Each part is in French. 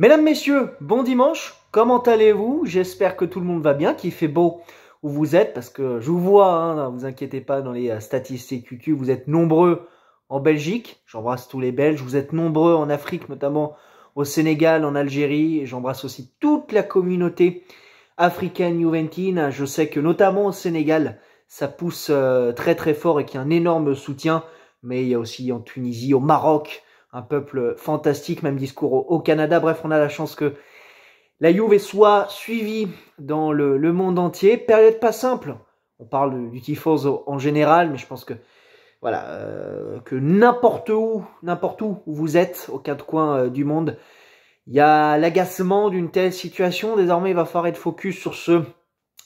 Mesdames, Messieurs, bon dimanche. Comment allez-vous J'espère que tout le monde va bien, qu'il fait beau où vous êtes, parce que je vous vois, hein, vous inquiétez pas, dans les euh, statistiques YouTube, vous êtes nombreux en Belgique. J'embrasse tous les Belges. Vous êtes nombreux en Afrique, notamment au Sénégal, en Algérie. Et j'embrasse aussi toute la communauté africaine juventine. Je sais que notamment au Sénégal, ça pousse euh, très très fort et qu'il y a un énorme soutien. Mais il y a aussi en Tunisie, au Maroc, un peuple fantastique, même discours au, Canada. Bref, on a la chance que la Juve soit suivie dans le, monde entier. Période pas simple. On parle du tifoso en général, mais je pense que voilà euh, que n'importe où, n'importe où, vous êtes, aux quatre coins euh, du monde, il y a l'agacement d'une telle situation. Désormais, il va falloir être focus sur ce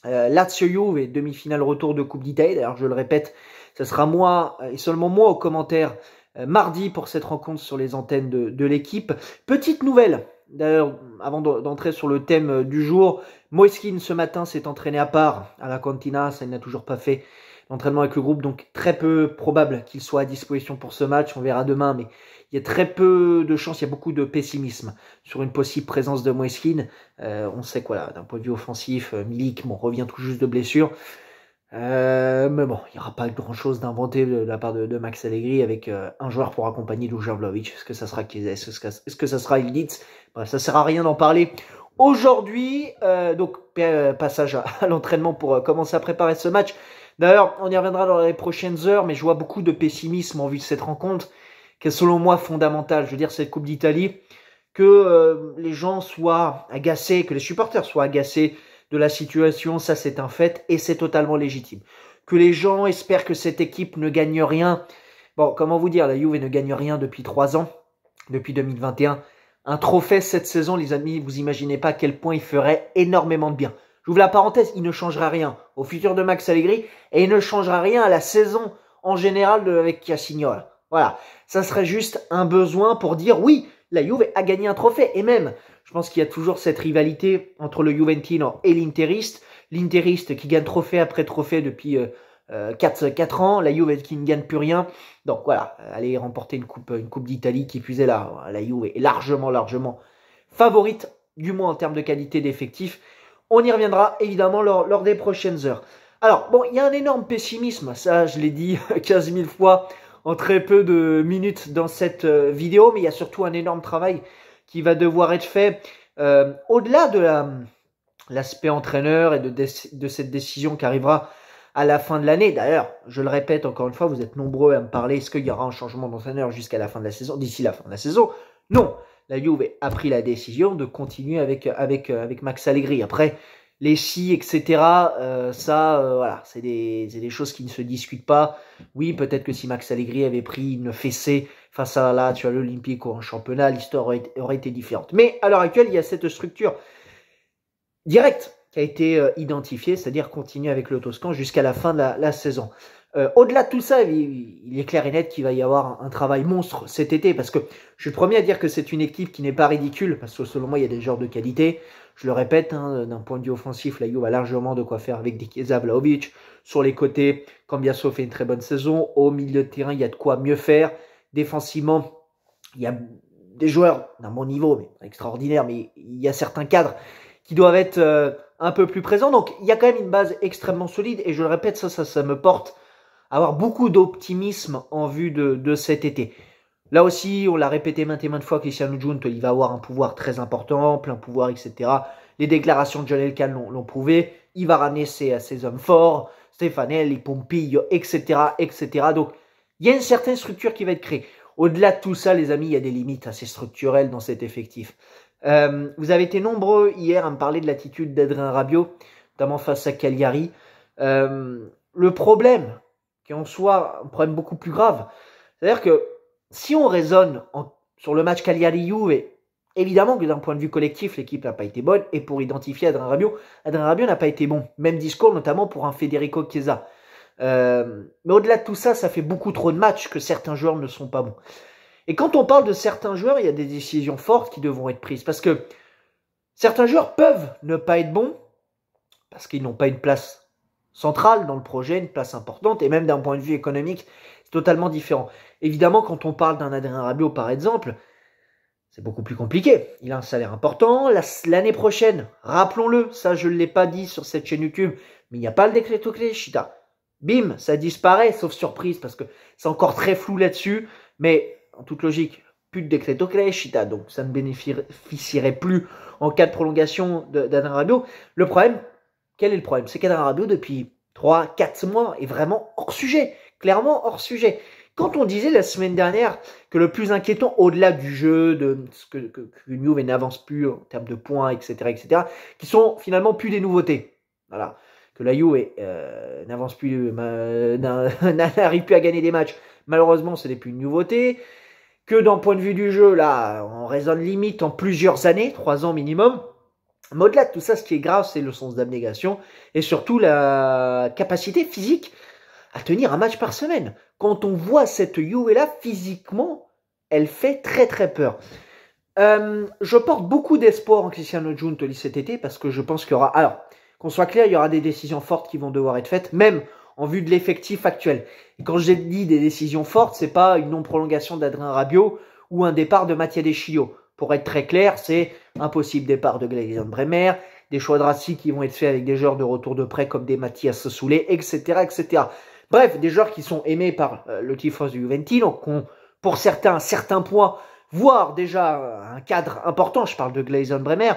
euh, Lazio Juve et demi-finale retour de Coupe d'Italie. D'ailleurs, je le répète, ce sera moi et seulement moi aux commentaires euh, mardi pour cette rencontre sur les antennes de, l'équipe. Petite nouvelle, d'ailleurs, avant d'entrer sur le thème euh, du jour, Moeskin ce matin s'est entraîné à part à la Cantina, ça il n'a toujours pas fait l'entraînement avec le groupe, donc très peu probable qu'il soit à disposition pour ce match, on verra demain, mais il y a très peu de chances, il y a beaucoup de pessimisme sur une possible présence de Moeskin. Euh, on sait quoi d'un point de vue offensif, euh, Milik bon, revient tout juste de blessure. Euh, mais bon, il n'y aura pas grand-chose d'inventé de, la part de, Max Allegri avec euh, un joueur pour accompagner Lujan Est-ce que ça sera Kizé Est-ce que, ça sera Ilitz Bref, ça sert à rien d'en parler. Aujourd'hui, euh, donc euh, passage à l'entraînement pour euh, commencer à préparer ce match. D'ailleurs, on y reviendra dans les prochaines heures, mais je vois beaucoup de pessimisme en vue de cette rencontre, qui est selon moi fondamentale. Je veux dire, cette Coupe d'Italie, que les gens soient agacés, que les supporters soient agacés de la situation, ça c'est un fait et c'est totalement légitime. Que les gens espèrent que cette équipe ne gagne rien. Bon, comment vous dire, la Juve ne gagne rien depuis trois ans, depuis 2021. Un trophée cette saison, les amis, vous imaginez pas à quel point il ferait énormément de bien. J'ouvre la parenthèse, il ne changera rien au futur de Max Allegri et il ne changera rien à la saison en général avec Cassignol. Voilà, ça serait juste un besoin pour dire oui, la Juve a gagné un trophée et même je pense qu'il y a toujours cette rivalité entre le Juventino et l'Interiste. L'Interiste qui gagne trophée après trophée depuis 4, euh, euh, ans, la Juve qui ne gagne plus rien. Donc voilà, aller remporter une coupe, une coupe d'Italie qui puisait là. La Juve est largement, largement favorite, du moins en termes de qualité d'effectif. On y reviendra évidemment lors, lors des prochaines heures. Alors, bon, il y a un énorme pessimisme, ça je l'ai dit 15 000 fois en très peu de minutes dans cette euh, vidéo, mais il y a surtout un énorme travail qui va devoir être fait euh, au-delà de la, l'aspect entraîneur et de, de, cette décision qui arrivera à la fin de l'année. D'ailleurs, je le répète encore une fois, vous êtes nombreux à me parler, est-ce qu'il y aura un changement d'entraîneur jusqu'à la fin de la saison, d'ici la fin de la saison Non, la Juve a pris la décision de continuer avec, avec, euh, avec Max Allegri. Après, les si, etc., euh, ça, voilà, c'est des, des, choses qui ne se discutent pas. Oui, peut-être que si Max Allegri avait pris une fessée face à là, tu as ou en championnat, l'histoire aurait, été différente. Mais à l'heure actuelle, il y a cette structure directe qui a été euh, identifiée, c'est-à-dire continuer avec le Toscan jusqu'à la fin de la, saison. Euh, au-delà de tout ça, il, est clair et net qu'il va y avoir un, travail monstre cet été, parce que je suis premier à dire que c'est une équipe qui n'est pas ridicule, parce que selon moi, il y a des genres de qualité. Je le répète, hein, d'un point de vue offensif, la Juve a largement de quoi faire avec Dikeza Vlaovic. Sur les côtés, Cambiaso fait une très bonne saison. Au milieu de terrain, il y a de quoi mieux faire. Défensivement, il y a des joueurs d'un bon niveau, mais extraordinaire, mais il y a certains cadres qui doivent être euh, un peu plus présents. Donc il y a quand même une base extrêmement solide, et je le répète, ça, ça, ça me porte à avoir beaucoup d'optimisme en vue de, cet été. Là aussi, on l'a répété maintes et maintes fois, Christian Junto, il va avoir un pouvoir très important, plein pouvoir, etc. Les déclarations de John Elkan l'ont prouvé. Il va ramener ses, hommes forts, les Pompillo, etc., etc. Donc, il y a une certaine structure qui va être créée. Au-delà de tout ça, les amis, il y a des limites assez structurelles dans cet effectif. Euh, vous avez été nombreux hier à me parler de l'attitude d'Adrien Rabio notamment face à Cagliari. Euh, le problème, qui en soit un problème beaucoup plus grave, c'est-à-dire que si on raisonne sur le match Cagliari-Juve, évidemment que d'un point de vue collectif, l'équipe n'a pas été bonne, et pour identifier Adrien Rabio Adrien Rabio n'a pas été bon. Même discours notamment pour un Federico Chiesa. Euh, mais au-delà de tout ça, ça fait beaucoup trop de matchs que certains joueurs ne sont pas bons. Et quand on parle de certains joueurs, il y a des décisions fortes qui devront être prises. Parce que certains joueurs peuvent ne pas être bons, parce qu'ils n'ont pas une place centrale dans le projet, une place importante, et même d'un point de vue économique, c'est totalement différent. Évidemment, quand on parle d'un Adrien Rabiot, par exemple, c'est beaucoup plus compliqué. Il a un salaire important. L'année prochaine, rappelons-le, ça je ne l'ai pas dit sur cette chaîne YouTube, mais il n'y a pas le décret Chita bim, ça disparaît, sauf surprise, parce que c'est encore très flou là-dessus. Mais en toute logique, plus de decreto crescita, donc ça ne bénéficierait plus en cas de prolongation d'Adrien Rabiot. Le problème, quel est le problème C'est qu'Adrien Rabiot, depuis 3-4 mois, est vraiment hors sujet, clairement hors sujet. Quand on disait la semaine dernière que le plus inquiétant, au-delà du jeu, de ce que, que, n'avance plus en termes de points, etc., etc., qui sont finalement plus des nouveautés. Voilà que la You euh, n'avance plus, euh, n'arrive plus à gagner des matchs. Malheureusement, ce n'est plus une nouveauté. Que d'un point de vue du jeu, là, on raisonne limite en plusieurs années, trois ans minimum. Mais au-delà de tout ça, ce qui est grave, c'est le sens d'abnégation et surtout la capacité physique à tenir un match par semaine. Quand on voit cette Juve là, physiquement, elle fait très très peur. Euh, je porte beaucoup d'espoir en Cristiano Giuntoli cet été parce que je pense qu'il y aura. Alors, qu'on soit clair, il y aura des décisions fortes qui vont devoir être faites, même en vue de l'effectif actuel. quand j'ai dit des décisions fortes, c'est pas une non-prolongation d'Adrien Rabiot ou un départ de Mathieu Deschio. Pour être très clair, c'est un possible départ de Gleison Bremer, des choix drastiques qui vont être faits avec des joueurs de retour de prêt comme des Mathias Soulet, etc., etc. Bref, des joueurs qui sont aimés par euh, le Tifos du Juventus, donc ont, pour certains, certains points, voire déjà euh, un cadre important, je parle de Gleison Bremer,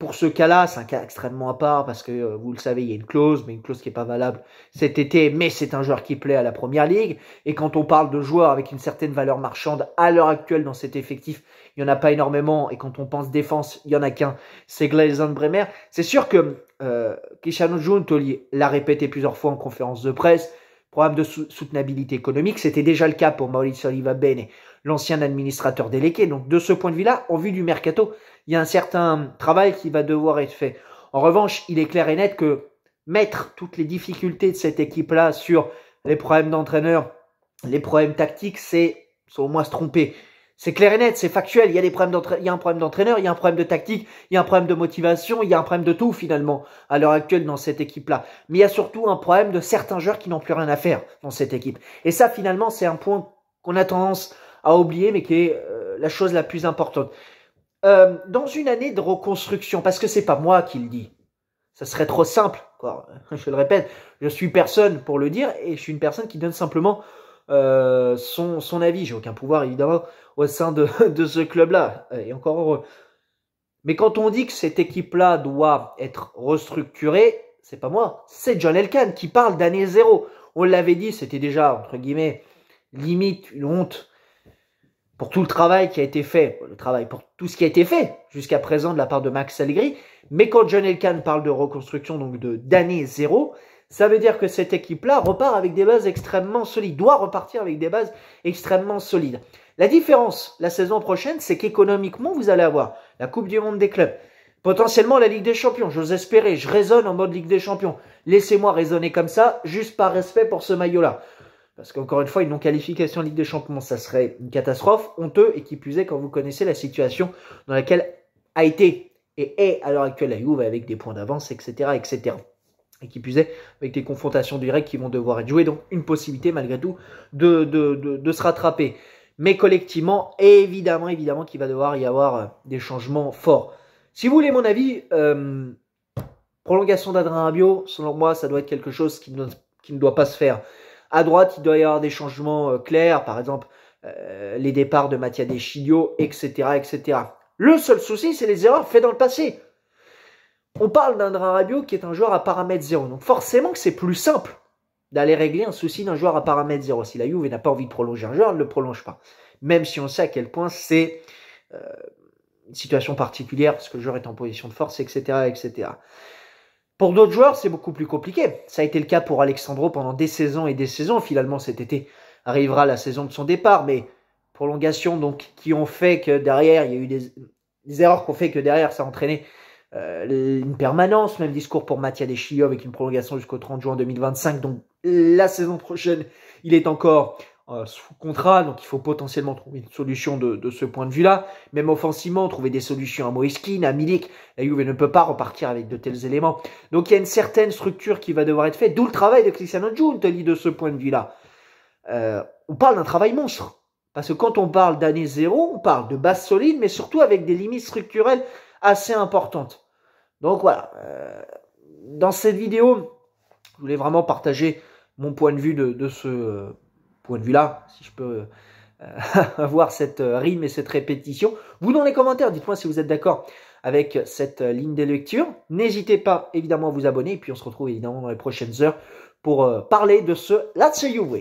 pour ce cas-là, c'est un cas extrêmement à part parce que euh, vous le savez, il y a une clause, mais une clause qui n'est pas valable cet été, mais c'est un joueur qui plaît à la Première Ligue. Et quand on parle de joueurs avec une certaine valeur marchande à l'heure actuelle dans cet effectif, il n'y en a pas énormément. Et quand on pense défense, il n'y en a qu'un, c'est Gleison Bremer. C'est sûr que euh, Kishano Juntoli l'a répété plusieurs fois en conférence de presse, Programme de soutenabilité économique, c'était déjà le cas pour Maurice Oliva Bene, l'ancien administrateur délégué. Donc de ce point de vue-là, en vue du mercato, il y a un certain travail qui va devoir être fait. En revanche, il est clair et net que mettre toutes les difficultés de cette équipe-là sur les problèmes d'entraîneur, les problèmes tactiques, c'est, au moins se tromper. C'est clair et net, c'est factuel. Il y, a des problèmes il y a un problème d'entraîneur, il y a un problème de tactique, il y a un problème de motivation, il y a un problème de tout finalement à l'heure actuelle dans cette équipe-là. Mais il y a surtout un problème de certains joueurs qui n'ont plus rien à faire dans cette équipe. Et ça finalement, c'est un point qu'on a tendance à oublier, mais qui est euh, la chose la plus importante. Euh, dans une année de reconstruction, parce que c'est pas moi qui le dis, ça serait trop simple. Quoi. Je le répète, je suis personne pour le dire et je suis une personne qui donne simplement euh, son, avis. J'ai aucun pouvoir, évidemment, au sein de, ce club-là. Euh, et encore heureux. Mais quand on dit que cette équipe-là doit être restructurée, c'est pas moi, c'est John Elkan qui parle d'année zéro. On l'avait dit, c'était déjà, entre guillemets, limite une honte pour tout le travail qui a été fait, le travail pour tout ce qui a été fait jusqu'à présent de la part de Max Allegri. Mais quand John Elkan parle de reconstruction, donc de d'année zéro, ça veut dire que cette équipe-là repart avec des bases extrêmement solides, doit repartir avec des bases extrêmement solides. La différence la saison prochaine, c'est qu'économiquement, vous allez avoir la Coupe du Monde des clubs, potentiellement la Ligue des Champions. J'ose espérer, je raisonne en mode Ligue des Champions. Laissez-moi raisonner comme ça, juste par respect pour ce maillot-là. Parce qu'encore une fois, une non-qualification Ligue des Champions, ça serait une catastrophe, honteux, et qui plus est quand vous connaissez la situation dans laquelle a été et est à l'heure actuelle la Juve avec des points d'avance, etc., etc et qui puisait avec des confrontations directes qui vont devoir être jouées, donc une possibilité malgré tout de, de, de, se rattraper. Mais collectivement, évidemment, évidemment qu'il va devoir y avoir euh, des changements forts. Si vous voulez mon avis, euh, prolongation d'Adrien Rabiot, selon moi, ça doit être quelque chose qui ne, qui ne, doit pas se faire. À droite, il doit y avoir des changements euh, clairs, par exemple les départs de Mathias Deschilio, etc., etc. Le seul souci, c'est les erreurs faites dans le passé on parle d'André Rabiot qui est un joueur à paramètre zéro. Donc forcément que c'est plus simple d'aller régler un souci d'un joueur à paramètre zéro. Si la Juve n'a pas envie de prolonger un joueur, elle ne le prolonge pas. Même si on sait à quel point c'est euh, une situation particulière, parce que le joueur est en position de force, etc. etc. Pour d'autres joueurs, c'est beaucoup plus compliqué. Ça a été le cas pour Alexandro pendant des saisons et des saisons. Finalement, cet été arrivera la saison de son départ, mais prolongation donc qui ont fait que derrière, il y a eu des, des erreurs qui ont fait que derrière, ça a entraîné euh, une permanence, même discours pour Mathia Deschillot avec une prolongation jusqu'au 30 juin 2025. Donc la saison prochaine, il est encore euh, sous contrat, donc il faut potentiellement trouver une solution de, ce point de vue-là. Même offensivement, trouver des solutions à Moïskine, à Milik. La Juve ne peut pas repartir avec de tels éléments. Donc il y a une certaine structure qui va devoir être faite, d'où le travail de Cristiano Giuntoli de ce point de vue-là. Euh, on parle d'un travail monstre. Parce que quand on parle d'année zéro, on parle de base solide, mais surtout avec des limites structurelles assez importantes. Donc voilà, euh, dans cette vidéo, je voulais vraiment partager mon point de vue de, ce euh, point de vue-là, si je peux euh, avoir cette rime et cette répétition. Vous dans les commentaires, dites-moi si vous êtes d'accord avec cette ligne de lecture. N'hésitez pas évidemment à vous abonner et puis on se retrouve évidemment dans les prochaines heures pour parler de ce you